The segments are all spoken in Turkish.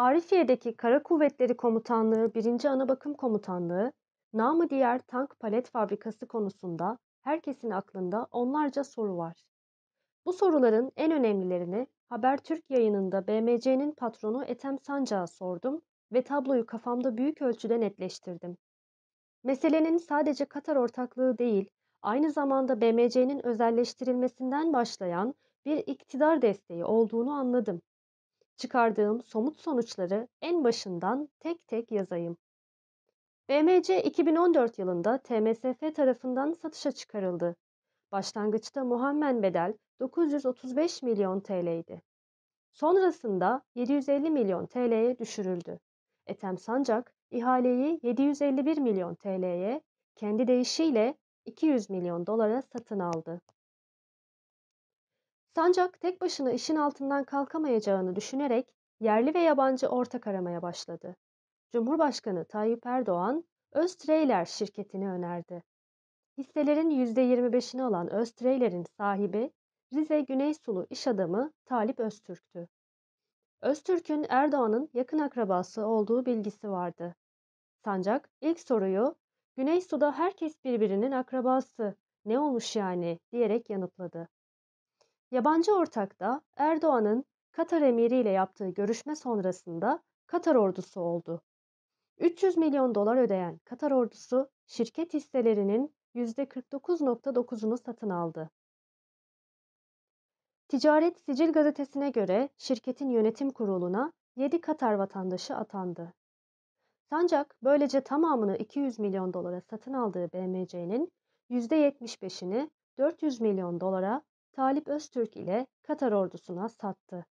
Arifiye'deki Kara Kuvvetleri Komutanlığı 1. Bakım Komutanlığı, namı diğer tank palet fabrikası konusunda herkesin aklında onlarca soru var. Bu soruların en önemlilerini Habertürk yayınında BMC'nin patronu Etem Sancak'a sordum ve tabloyu kafamda büyük ölçüde netleştirdim. Meselenin sadece Katar ortaklığı değil, aynı zamanda BMC'nin özelleştirilmesinden başlayan bir iktidar desteği olduğunu anladım. Çıkardığım somut sonuçları en başından tek tek yazayım. BMC 2014 yılında TMSF tarafından satışa çıkarıldı. Başlangıçta Muhammed bedel 935 milyon TL idi. Sonrasında 750 milyon TL'ye düşürüldü. Ethem Sancak ihaleyi 751 milyon TL'ye kendi değişiyle 200 milyon dolara satın aldı. Sancak tek başına işin altından kalkamayacağını düşünerek yerli ve yabancı ortak aramaya başladı. Cumhurbaşkanı Tayyip Erdoğan, Öztreyler şirketini önerdi. Hisselerin %25'ini alan Öztreyler'in sahibi Rize Güneysulu iş adamı Talip Öztürk'tü. Öztürk'ün Erdoğan'ın yakın akrabası olduğu bilgisi vardı. Sancak ilk soruyu Güneysu'da herkes birbirinin akrabası. Ne olmuş yani diyerek yanıtladı. Yabancı ortak da Erdoğan'ın Katar Emiri ile yaptığı görüşme sonrasında Katar ordusu oldu. 300 milyon dolar ödeyen Katar ordusu şirket hisselerinin %49.9'unu satın aldı. Ticaret Sicil gazetesine göre şirketin yönetim kuruluna 7 Katar vatandaşı atandı. Sancak böylece tamamını 200 milyon dolara satın aldığı BMC'nin %75'ini 400 milyon dolara Talip Öztürk ile Katar ordusuna sattı.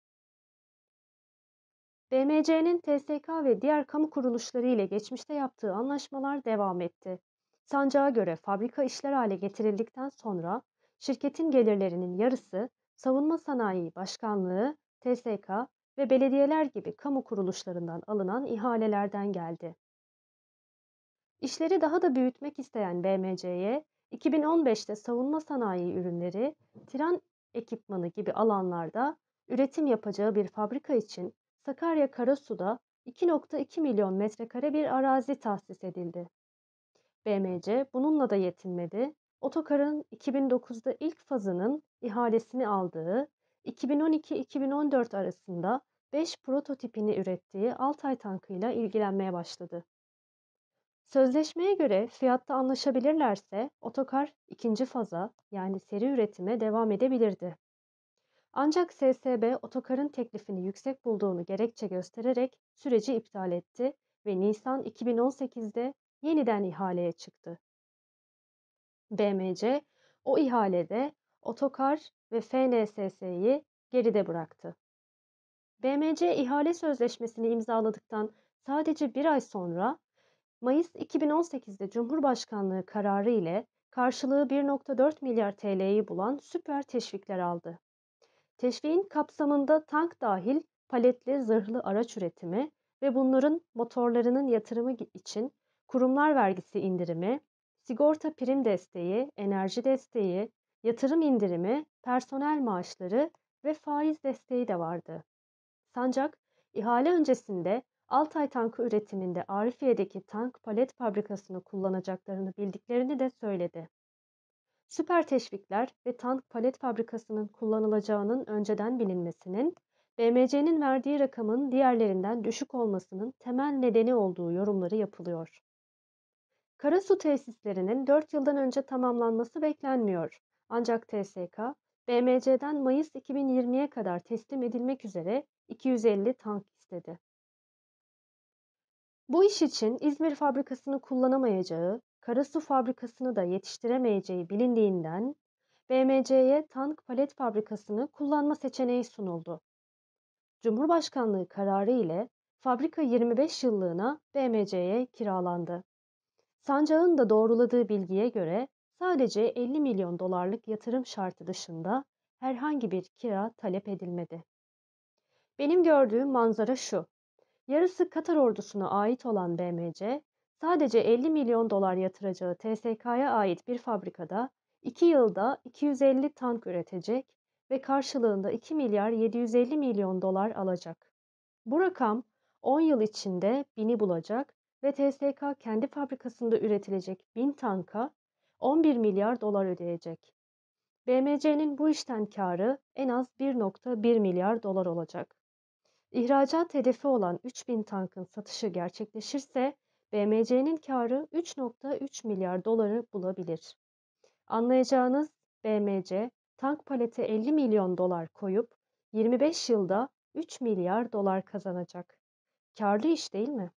BMC'nin TSK ve diğer kamu kuruluşları ile geçmişte yaptığı anlaşmalar devam etti. Sancağa göre fabrika işler hale getirildikten sonra şirketin gelirlerinin yarısı Savunma Sanayi Başkanlığı, TSK ve belediyeler gibi kamu kuruluşlarından alınan ihalelerden geldi. İşleri daha da büyütmek isteyen BMC'ye 2015'te savunma sanayi ürünleri, tren ekipmanı gibi alanlarda üretim yapacağı bir fabrika için Sakarya Karasu'da 2.2 milyon metrekare bir arazi tahsis edildi. BMC bununla da yetinmedi. Otokar'ın 2009'da ilk fazının ihalesini aldığı, 2012-2014 arasında 5 prototipini ürettiği Altay tankıyla ilgilenmeye başladı. Sözleşmeye göre fiyatta anlaşabilirlerse otokar ikinci faza yani seri üretime devam edebilirdi. Ancak SSB otokarın teklifini yüksek bulduğunu gerekçe göstererek süreci iptal etti ve Nisan 2018'de yeniden ihaleye çıktı. BMC o ihalede Otokar ve FNSS'yi geride bıraktı. BMC ihale sözleşmesini imzaladıktan sadece bir ay sonra Mayıs 2018'de Cumhurbaşkanlığı kararı ile karşılığı 1.4 milyar TL'yi bulan süper teşvikler aldı. Teşviğin kapsamında tank dahil paletli zırhlı araç üretimi ve bunların motorlarının yatırımı için kurumlar vergisi indirimi, sigorta prim desteği, enerji desteği, yatırım indirimi, personel maaşları ve faiz desteği de vardı. Sancak ihale öncesinde Altay tankı üretiminde Arifiye'deki tank palet fabrikasını kullanacaklarını bildiklerini de söyledi. Süper teşvikler ve tank palet fabrikasının kullanılacağının önceden bilinmesinin, BMC'nin verdiği rakamın diğerlerinden düşük olmasının temel nedeni olduğu yorumları yapılıyor. Karasu tesislerinin 4 yıldan önce tamamlanması beklenmiyor. Ancak TSK, BMC'den Mayıs 2020'ye kadar teslim edilmek üzere 250 tank istedi. Bu iş için İzmir fabrikasını kullanamayacağı, Karasu fabrikasını da yetiştiremeyeceği bilindiğinden BMC'ye tank palet fabrikasını kullanma seçeneği sunuldu. Cumhurbaşkanlığı kararı ile fabrika 25 yıllığına BMC'ye kiralandı. Sancağın da doğruladığı bilgiye göre sadece 50 milyon dolarlık yatırım şartı dışında herhangi bir kira talep edilmedi. Benim gördüğüm manzara şu. Yarısı Katar ordusuna ait olan BMC, sadece 50 milyon dolar yatıracağı TSK'ya ait bir fabrikada 2 yılda 250 tank üretecek ve karşılığında 2 milyar 750 milyon dolar alacak. Bu rakam 10 yıl içinde 1000'i bulacak ve TSK kendi fabrikasında üretilecek 1000 tanka 11 milyar dolar ödeyecek. BMC'nin bu işten karı en az 1.1 milyar dolar olacak. İhracat hedefi olan 3000 tankın satışı gerçekleşirse BMC'nin karı 3.3 milyar doları bulabilir. Anlayacağınız BMC tank palete 50 milyon dolar koyup 25 yılda 3 milyar dolar kazanacak. Karlı iş değil mi?